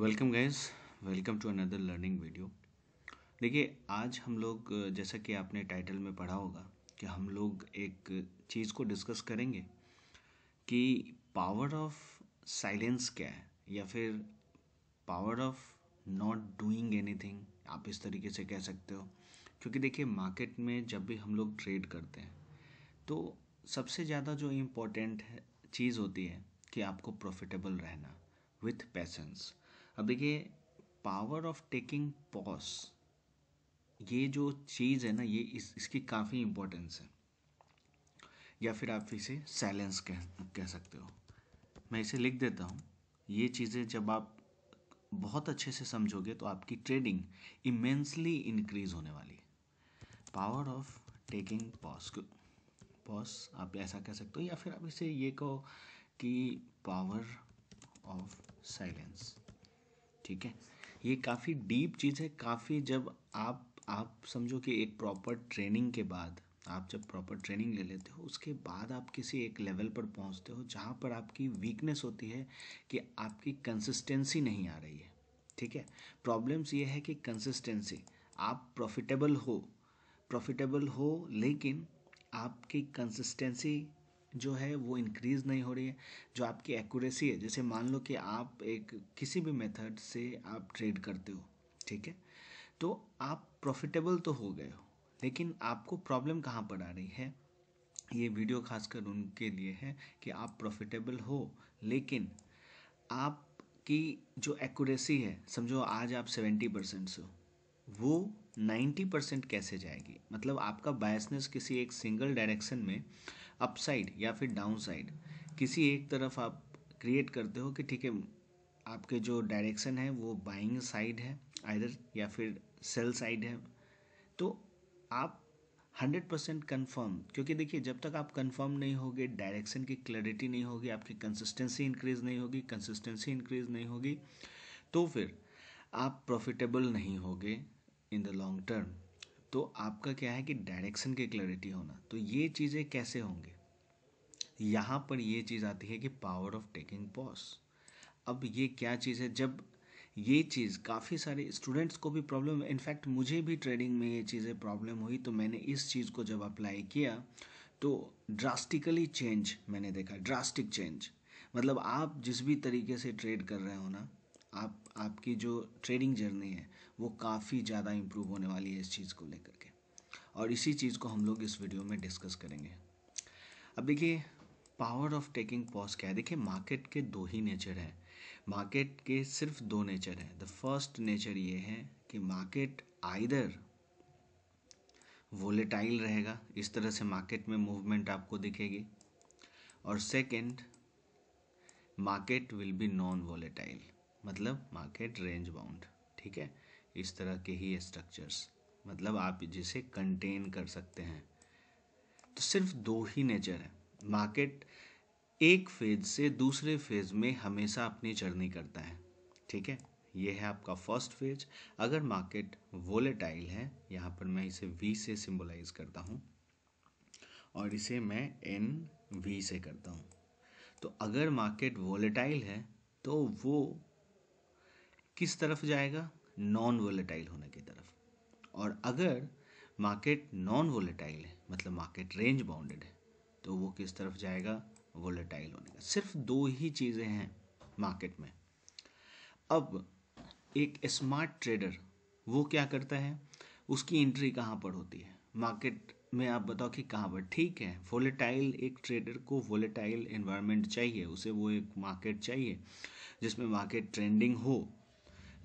welcome guys welcome to another learning video देखिए आज हम लोग जैसा कि आपने टाइटल में पढ़ा होगा कि हम लोग एक चीज़ को डिस्कस करेंगे कि पावर ऑफ साइलेंस क्या है या फिर power of not doing anything आप इस तरीके से कह सकते हो क्योंकि देखिए मार्केट में जब भी हम लोग ट्रेड करते हैं तो सबसे ज़्यादा जो इम्पोर्टेंट चीज़ होती है कि आपको प्रॉफिटेबल रहना विथ पैसेंस अब देखिए पावर ऑफ टेकिंग पॉज ये जो चीज़ है ना ये इस, इसकी काफ़ी इम्पोर्टेंस है या फिर आप इसे साइलेंस कह कह सकते हो मैं इसे लिख देता हूँ ये चीज़ें जब आप बहुत अच्छे से समझोगे तो आपकी ट्रेडिंग इमेंसली इंक्रीज होने वाली है power of taking pause pause आप ऐसा कह सकते हो या फिर आप इसे ये कहो कि पावर ऑफ साइलेंस ठीक है ये काफ़ी डीप चीज़ है काफ़ी जब आप आप समझो कि एक प्रॉपर ट्रेनिंग के बाद आप जब प्रॉपर ट्रेनिंग ले लेते हो उसके बाद आप किसी एक लेवल पर पहुंचते हो जहां पर आपकी वीकनेस होती है कि आपकी कंसिस्टेंसी नहीं आ रही है ठीक है प्रॉब्लम्स ये है कि कंसिस्टेंसी आप प्रॉफिटेबल हो प्रॉफिटेबल हो लेकिन आपकी कंसिस्टेंसी जो है वो इंक्रीज़ नहीं हो रही है जो आपकी एक्यूरेसी है जैसे मान लो कि आप एक किसी भी मेथड से आप ट्रेड करते हो ठीक है तो आप प्रॉफिटेबल तो हो गए हो लेकिन आपको प्रॉब्लम कहाँ पर आ रही है ये वीडियो खासकर उनके लिए है कि आप प्रॉफिटेबल हो लेकिन आपकी जो एक्यूरेसी है समझो आज आप सेवेंटी परसेंट से हो वो नाइन्टी परसेंट कैसे जाएगी मतलब आपका बायसनेस किसी एक सिंगल डायरेक्शन में अपसाइड या फिर डाउनसाइड किसी एक तरफ आप क्रिएट करते हो कि ठीक है आपके जो डायरेक्शन है वो बाइंग साइड है आइर या फिर सेल साइड है तो आप हंड्रेड परसेंट कन्फर्म क्योंकि देखिए जब तक आप कन्फर्म नहीं होगे डायरेक्शन की क्लैरिटी नहीं होगी आपकी कंसिस्टेंसी इंक्रीज नहीं होगी कंसिस्टेंसी इंक्रीज नहीं होगी तो फिर आप प्रॉफिटेबल नहीं होगे इन द लॉन्ग टर्म तो आपका क्या है कि डायरेक्शन की क्लैरिटी होना तो ये चीज़ें कैसे होंगे यहाँ पर ये चीज़ आती है कि पावर ऑफ टेकिंग पॉज अब ये क्या चीज़ है जब ये चीज़ काफ़ी सारे स्टूडेंट्स को भी प्रॉब्लम इनफैक्ट मुझे भी ट्रेडिंग में ये चीज़ें प्रॉब्लम हुई तो मैंने इस चीज़ को जब अप्लाई किया तो ड्रास्टिकली चेंज मैंने देखा ड्रास्टिक चेंज मतलब आप जिस भी तरीके से ट्रेड कर रहे हो ना आप आपकी जो ट्रेडिंग जर्नी है वो काफ़ी ज़्यादा इम्प्रूव होने वाली है इस चीज़ को लेकर के और इसी चीज़ को हम लोग इस वीडियो में डिस्कस करेंगे अब देखिए पावर ऑफ टेकिंग पॉज क्या है देखिए मार्केट के दो ही नेचर हैं मार्केट के सिर्फ दो नेचर हैं द फर्स्ट नेचर ये है कि मार्केट आइदर वोलेटाइल रहेगा इस तरह से मार्केट में मूवमेंट आपको दिखेगी और second market will be non volatile मतलब मार्केट रेंज बाउंड ठीक है इस तरह के ही स्ट्रक्चर्स मतलब आप जिसे कंटेन कर सकते हैं तो सिर्फ दो ही नेचर है मार्केट एक फेज से दूसरे फेज में हमेशा अपनी चढ़नी करता है ठीक है ये है आपका फर्स्ट फेज अगर मार्केट वोलेटाइल है यहाँ पर मैं इसे वी से सिंबलाइज करता हूँ और इसे मैं एन वी से करता हूँ तो अगर मार्केट वोलेटाइल है तो वो किस तरफ जाएगा नॉन वोलेटाइल होने की तरफ और अगर मार्केट नॉन वोलेटाइल है मतलब मार्केट रेंज बाउंडेड है तो वो किस तरफ जाएगा वोलेटाइल होने का सिर्फ दो ही चीज़ें हैं मार्केट में अब एक स्मार्ट ट्रेडर वो क्या करता है उसकी एंट्री कहाँ पर होती है मार्केट में आप बताओ कि कहाँ पर ठीक है वोलेटाइल एक ट्रेडर को वोलेटाइल इन्वायरमेंट चाहिए उसे वो एक मार्केट चाहिए जिसमें मार्केट ट्रेंडिंग हो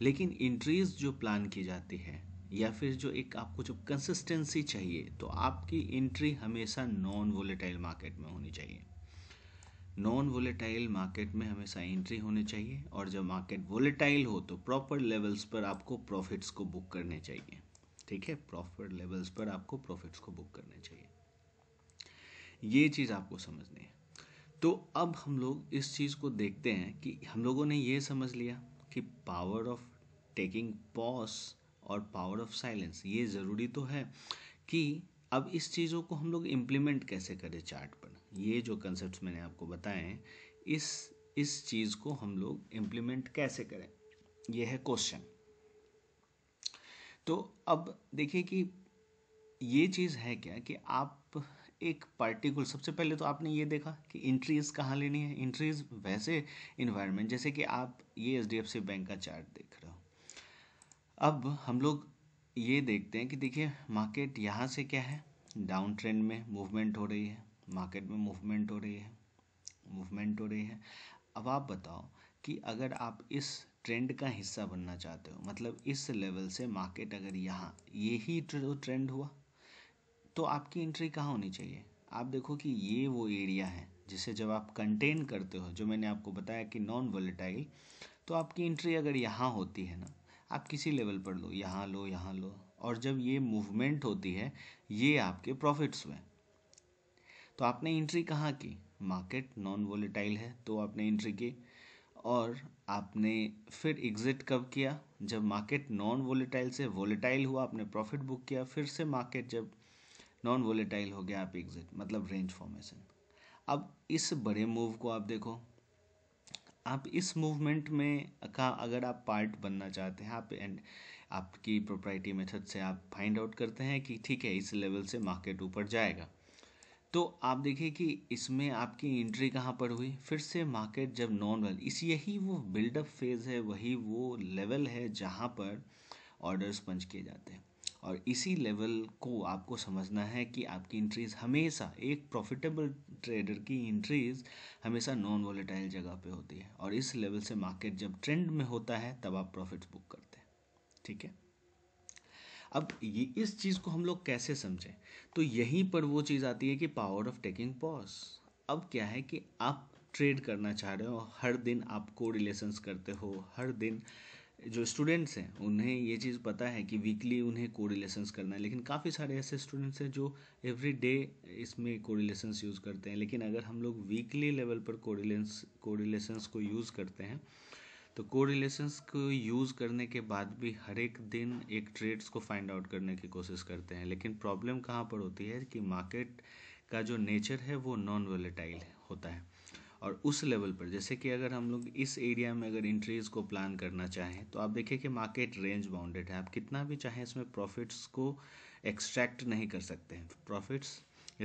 लेकिन इंट्रीज जो प्लान की जाती है या फिर जो एक आपको जो कंसिस्टेंसी चाहिए तो आपकी एंट्री हमेशा नॉन वोलेटाइल मार्केट में होनी चाहिए नॉन वोलेटाइल मार्केट में हमेशा एंट्री होनी चाहिए और जब मार्केट वोलेटाइल हो तो प्रॉपर लेवल्स पर आपको प्रॉफिट्स को बुक करने चाहिए ठीक है प्रॉपर लेवल्स पर आपको प्रॉफिट्स को बुक करने चाहिए ये चीज़ आपको समझनी है तो अब हम लोग इस चीज़ को देखते हैं कि हम लोगों ने ये समझ लिया कि पावर ऑफ टेकिंग पॉस और पावर ऑफ साइलेंस ये ज़रूरी तो है कि अब इस चीज़ों को हम लोग इम्प्लीमेंट कैसे करें चार्ट पर ये जो कंसेप्ट मैंने आपको बताए हैं इस इस चीज़ को हम लोग इम्प्लीमेंट कैसे करें ये है क्वेश्चन तो अब देखिए कि ये चीज़ है क्या कि आप एक पार्टिकुलर सबसे पहले तो आपने ये देखा कि इंट्रीज कहाँ लेनी है इंट्रीज वैसे इन्वायरमेंट जैसे कि आप ये H D F C bank का चार्ट देख रहे हो अब हम लोग ये देखते हैं कि देखिए मार्केट यहाँ से क्या है डाउन ट्रेंड में मूवमेंट हो रही है मार्केट में मूवमेंट हो रही है मूवमेंट हो रही है अब आप बताओ कि अगर आप इस ट्रेंड का हिस्सा बनना चाहते हो मतलब इस लेवल से मार्केट अगर यहाँ यही ट्रेंड हुआ तो आपकी एंट्री कहाँ होनी चाहिए आप देखो कि ये वो एरिया है जिसे जब आप कंटेन करते हो जो मैंने आपको बताया कि नॉन वोलेटाइल तो आपकी एंट्री अगर यहाँ होती है ना आप किसी लेवल पर लो यहाँ लो यहाँ लो और जब ये मूवमेंट होती है ये आपके प्रॉफिट्स में तो आपने एंट्री कहाँ की मार्केट नॉन वोलेटाइल है तो आपने एंट्री की और आपने फिर एग्ज़िट कब किया जब मार्केट नॉन वोलेटाइल से वोलेटाइल हुआ आपने प्रॉफिट बुक किया फिर से मार्केट जब नॉन वोलेटाइल हो गया आप एग्जिट मतलब रेंज फॉर्मेशन अब इस बड़े मूव को आप देखो आप इस मूवमेंट में का अगर आप पार्ट बनना चाहते हैं आप एंड आपकी प्रोप्राइटी मेथड से आप फाइंड आउट करते हैं कि ठीक है इस लेवल से मार्केट ऊपर जाएगा तो आप देखिए कि इसमें आपकी एंट्री कहाँ पर हुई फिर से मार्केट जब नॉन वेल इस यही वो बिल्डअप फेज़ है वही वो लेवल है जहाँ पर ऑर्डर्स पंच किए जाते हैं और इसी लेवल को आपको समझना है कि आपकी इंट्रीज हमेशा एक प्रॉफिटेबल ट्रेडर की इंट्रीज हमेशा नॉन वॉलेटाइल जगह पे होती है और इस लेवल से मार्केट जब ट्रेंड में होता है तब आप प्रॉफिट्स बुक करते हैं ठीक है अब ये इस चीज़ को हम लोग कैसे समझें तो यहीं पर वो चीज़ आती है कि पावर ऑफ टेकिंग पॉज अब क्या है कि आप ट्रेड करना चाह रहे हो हर दिन आप को रिलेशंस करते हो हर दिन जो स्टूडेंट्स हैं उन्हें ये चीज़ पता है कि वीकली उन्हें कोरिलेशंस करना है लेकिन काफ़ी सारे ऐसे स्टूडेंट्स हैं जो एवरी डे इसमें कोरिलेशंस यूज़ करते हैं लेकिन अगर हम लोग वीकली लेवल पर कोरिलेंस कोरिलेशंस को यूज़ करते हैं तो कोरिलेशंस को यूज़ करने के बाद भी हर एक दिन एक ट्रेड्स को फाइंड आउट करने की कोशिश करते हैं लेकिन प्रॉब्लम कहाँ पर होती है कि मार्केट का जो नेचर है वो नॉन वोलेटाइल होता है और उस लेवल पर जैसे कि अगर हम लोग इस एरिया में अगर इंट्रीज को प्लान करना चाहें तो आप देखिए कि मार्केट रेंज बाउंडेड है आप कितना भी चाहें इसमें प्रॉफिट्स को एक्सट्रैक्ट नहीं कर सकते हैं प्रॉफिट्स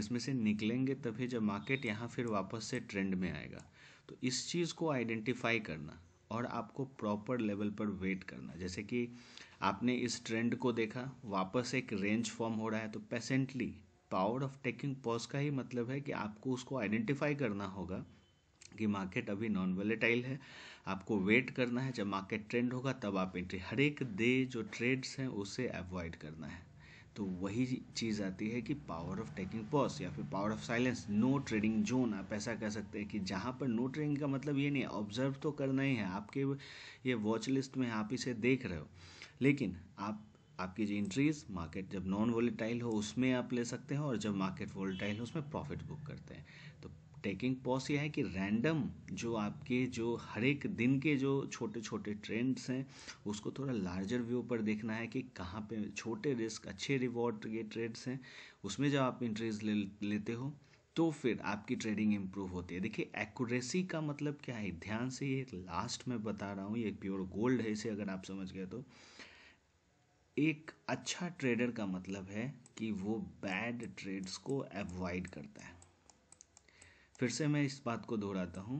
इसमें से निकलेंगे तभी जब मार्केट यहाँ फिर वापस से ट्रेंड में आएगा तो इस चीज़ को आइडेंटिफाई करना और आपको प्रॉपर लेवल पर वेट करना जैसे कि आपने इस ट्रेंड को देखा वापस एक रेंज फॉर्म हो रहा है तो patiently power of taking pause का ही मतलब है कि आपको उसको आइडेंटिफाई करना होगा क्योंकि मार्केट अभी नॉन वेलेटाइल है आपको वेट करना है जब मार्केट ट्रेंड होगा तब आप एंट्री हर एक डे जो ट्रेड्स हैं उसे अवॉइड करना है तो वही चीज़ आती है कि पावर ऑफ टेकिंग पॉज या फिर power of silence no trading zone आप ऐसा कह सकते हैं कि जहाँ पर नो ट्रेडिंग का मतलब ये नहीं ऑब्जर्व तो करना ही है आपके ये वॉच लिस्ट में आप इसे देख रहे हो लेकिन आप आपकी जो इंट्रीज मार्केट जब नॉन वोलेटाइल हो उसमें आप ले सकते हैं और जब मार्केट वोलेटाइल हो उसमें प्रॉफिट बुक करते हैं टेकिंग पॉस ये है कि रैंडम जो आपके जो हर एक दिन के जो छोटे छोटे ट्रेंड्स हैं उसको थोड़ा लार्जर व्यू पर देखना है कि कहाँ पे छोटे रिस्क अच्छे रिवॉर्ड के ट्रेड्स हैं उसमें जब आप इंटरेस्ट ले लेते हो तो फिर आपकी ट्रेडिंग इम्प्रूव होती है देखिए एक्यूरेसी का मतलब क्या है ध्यान से ये लास्ट में बता रहा हूँ ये प्योर गोल्ड है इसे अगर आप समझ गए तो एक अच्छा ट्रेडर का मतलब है कि वो बैड ट्रेड्स को एवॉइड करता है फिर से मैं इस बात को दोहराता हूँ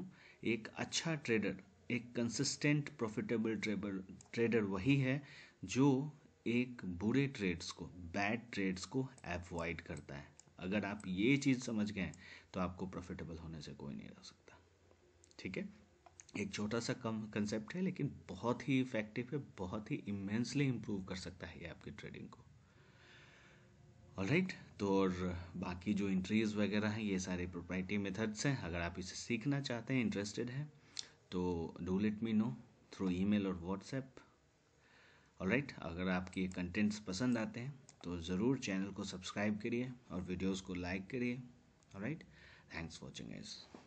एक अच्छा ट्रेडर एक कंसिस्टेंट प्रॉफिटेबल ट्रेडर ट्रेडर वही है जो एक बुरे ट्रेड्स को बैड ट्रेड्स को एवॉइड करता है अगर आप ये चीज़ समझ गए तो आपको प्रॉफिटेबल होने से कोई नहीं रह सकता ठीक है एक छोटा सा कम कंसेप्ट है लेकिन बहुत ही इफेक्टिव है बहुत ही इमेंसली इम्प्रूव कर सकता है ये आपकी ट्रेडिंग को राइट तो और बाकी जो इंट्रीज वगैरह हैं ये सारे प्रोप्राइटी मेथड्स हैं अगर आप इसे सीखना चाहते हैं इंटरेस्टेड हैं तो do let me know through email और व्हाट्सएप राइट अगर आपके कंटेंट्स पसंद आते हैं तो ज़रूर चैनल को सब्सक्राइब करिए और वीडियोस को लाइक करिए राइट थैंक्स वॉचिंग एज़